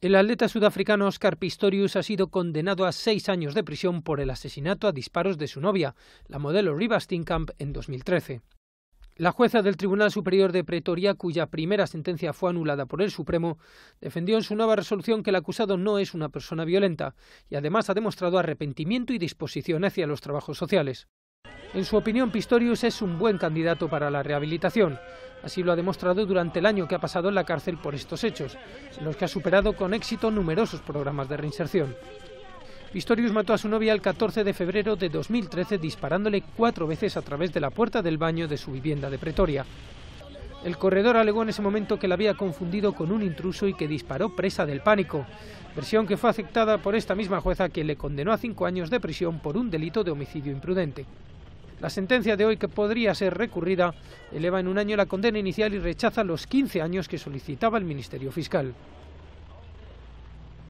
El atleta sudafricano Oscar Pistorius ha sido condenado a seis años de prisión por el asesinato a disparos de su novia, la modelo Riva Tinkamp, en 2013. La jueza del Tribunal Superior de Pretoria, cuya primera sentencia fue anulada por el Supremo, defendió en su nueva resolución que el acusado no es una persona violenta y además ha demostrado arrepentimiento y disposición hacia los trabajos sociales. En su opinión, Pistorius es un buen candidato para la rehabilitación. Así lo ha demostrado durante el año que ha pasado en la cárcel por estos hechos, en los que ha superado con éxito numerosos programas de reinserción. Pistorius mató a su novia el 14 de febrero de 2013 disparándole cuatro veces a través de la puerta del baño de su vivienda de Pretoria. El corredor alegó en ese momento que la había confundido con un intruso y que disparó presa del pánico, versión que fue aceptada por esta misma jueza que le condenó a cinco años de prisión por un delito de homicidio imprudente. La sentencia de hoy, que podría ser recurrida, eleva en un año la condena inicial y rechaza los 15 años que solicitaba el Ministerio Fiscal.